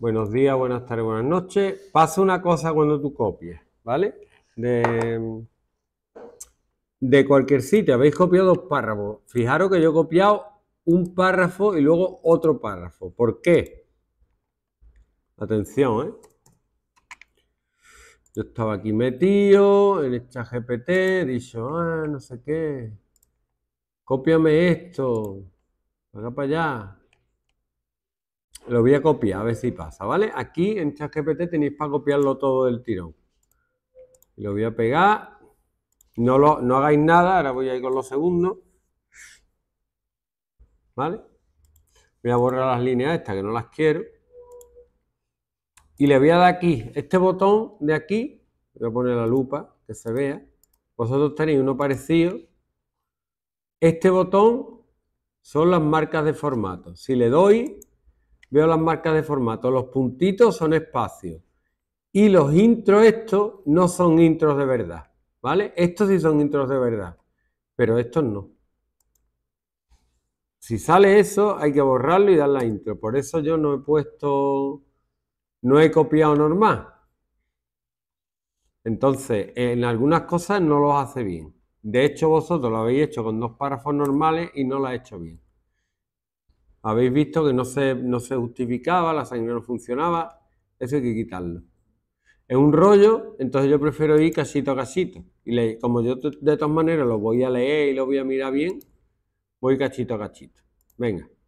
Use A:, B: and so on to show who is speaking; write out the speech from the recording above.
A: Buenos días, buenas tardes, buenas noches. Pasa una cosa cuando tú copias, ¿vale? De, cualquier sitio. Habéis copiado dos párrafos. Fijaros que yo he copiado un párrafo y luego otro párrafo. ¿Por qué? Atención, ¿eh? Yo estaba aquí metido en esta GPT, he dicho, ah, no sé qué. Cópiame esto. Acá para allá. Lo voy a copiar, a ver si pasa, ¿vale? Aquí en ChatGPT tenéis para copiarlo todo del tirón. Lo voy a pegar. No, lo, no hagáis nada, ahora voy a ir con los segundos. ¿Vale? Voy a borrar las líneas estas que no las quiero. Y le voy a dar aquí, este botón de aquí, voy a poner la lupa, que se vea. Vosotros tenéis uno parecido. Este botón son las marcas de formato. Si le doy, Veo las marcas de formato. Los puntitos son espacios. Y los intros estos no son intros de verdad. ¿Vale? Estos sí son intros de verdad. Pero estos no. Si sale eso, hay que borrarlo y dar la intro. Por eso yo no he puesto, no he copiado normal. Entonces, en algunas cosas no los hace bien. De hecho, vosotros lo habéis hecho con dos párrafos normales y no lo ha hecho bien habéis visto que no se, no se justificaba, la sangre no funcionaba, eso hay que quitarlo. Es un rollo, entonces yo prefiero ir casito a casito. Y le, como yo de todas maneras lo voy a leer y lo voy a mirar bien, voy cachito a cachito. Venga.